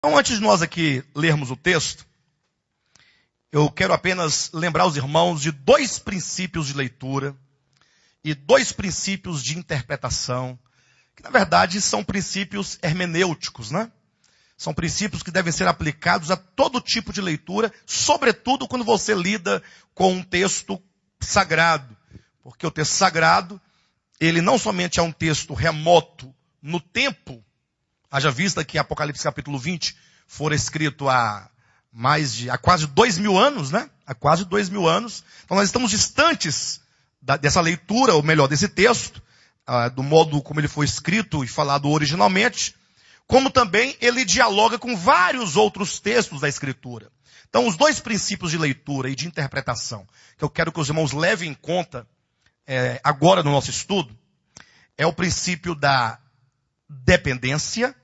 Então, antes de nós aqui lermos o texto, eu quero apenas lembrar os irmãos de dois princípios de leitura e dois princípios de interpretação, que na verdade são princípios hermenêuticos, né? São princípios que devem ser aplicados a todo tipo de leitura, sobretudo quando você lida com um texto sagrado. Porque o texto sagrado, ele não somente é um texto remoto no tempo, Haja vista que Apocalipse capítulo 20 for escrito há mais de, há quase dois mil anos, né? Há quase dois mil anos. Então nós estamos distantes da, dessa leitura, ou melhor, desse texto, ah, do modo como ele foi escrito e falado originalmente, como também ele dialoga com vários outros textos da escritura. Então os dois princípios de leitura e de interpretação que eu quero que os irmãos levem em conta é, agora no nosso estudo, é o princípio da dependência,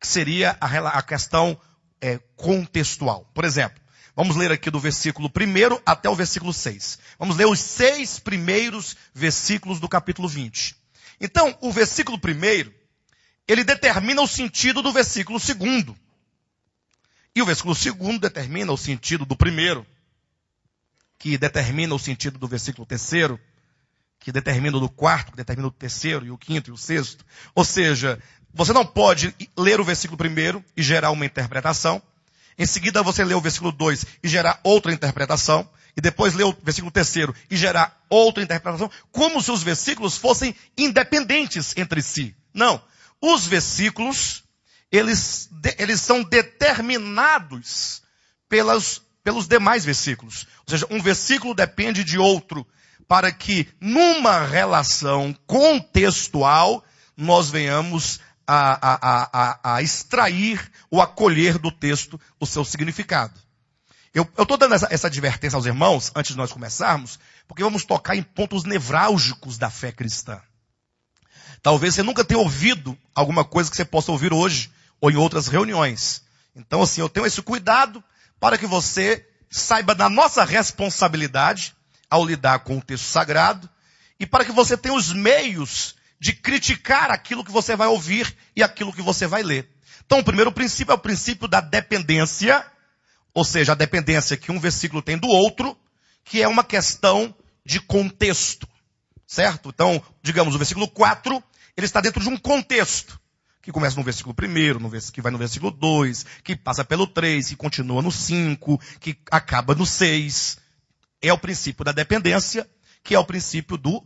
que seria a, a questão é, contextual. Por exemplo, vamos ler aqui do versículo 1 até o versículo 6. Vamos ler os seis primeiros versículos do capítulo 20. Então, o versículo 1, ele determina o sentido do versículo 2. E o versículo 2 determina o sentido do primeiro, que determina o sentido do versículo 3 que determina do quarto, que determina do terceiro, e o quinto, e o sexto. Ou seja, você não pode ler o versículo primeiro e gerar uma interpretação. Em seguida, você lê o versículo 2 e gerar outra interpretação. E depois lê o versículo terceiro e gerar outra interpretação. Como se os versículos fossem independentes entre si. Não. Os versículos, eles, eles são determinados pelas, pelos demais versículos. Ou seja, um versículo depende de outro para que numa relação contextual nós venhamos a, a, a, a extrair ou acolher do texto o seu significado. Eu estou dando essa, essa advertência aos irmãos, antes de nós começarmos, porque vamos tocar em pontos nevrálgicos da fé cristã. Talvez você nunca tenha ouvido alguma coisa que você possa ouvir hoje, ou em outras reuniões. Então, assim, eu tenho esse cuidado para que você saiba da nossa responsabilidade ao lidar com o texto sagrado e para que você tenha os meios de criticar aquilo que você vai ouvir e aquilo que você vai ler. Então, o primeiro princípio é o princípio da dependência, ou seja, a dependência que um versículo tem do outro, que é uma questão de contexto. Certo? Então, digamos, o versículo 4, ele está dentro de um contexto, que começa no versículo 1, que vai no versículo 2, que passa pelo 3, que continua no 5, que acaba no 6 é o princípio da dependência, que é o princípio do,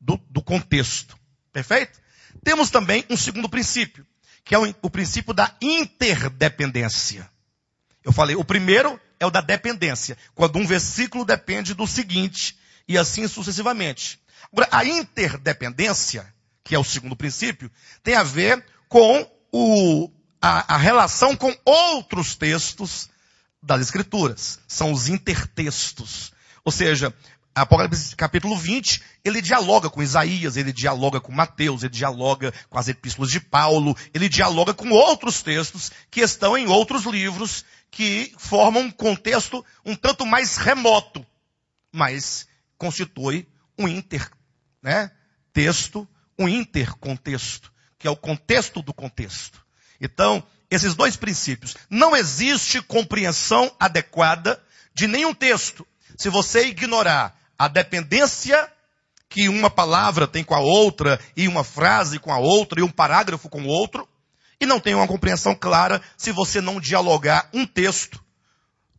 do, do contexto. Perfeito? Temos também um segundo princípio, que é o, o princípio da interdependência. Eu falei, o primeiro é o da dependência, quando um versículo depende do seguinte, e assim sucessivamente. Agora, a interdependência, que é o segundo princípio, tem a ver com o, a, a relação com outros textos das Escrituras, são os intertextos. Ou seja, Apocalipse capítulo 20, ele dialoga com Isaías, ele dialoga com Mateus, ele dialoga com as epístolas de Paulo, ele dialoga com outros textos que estão em outros livros que formam um contexto um tanto mais remoto, mas constitui um inter, né, texto, um intercontexto, que é o contexto do contexto. Então, esses dois princípios. Não existe compreensão adequada de nenhum texto se você ignorar a dependência que uma palavra tem com a outra, e uma frase com a outra, e um parágrafo com o outro, e não tem uma compreensão clara se você não dialogar um texto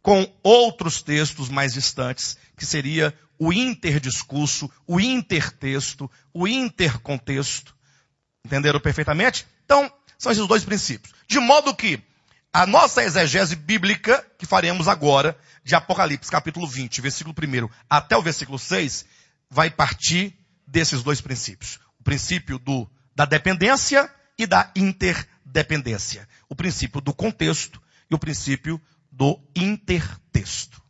com outros textos mais distantes, que seria o interdiscurso, o intertexto, o intercontexto. Entenderam perfeitamente? Então, são esses dois princípios. De modo que a nossa exegese bíblica, que faremos agora, de Apocalipse capítulo 20, versículo 1 até o versículo 6, vai partir desses dois princípios. O princípio do, da dependência e da interdependência. O princípio do contexto e o princípio do intertexto.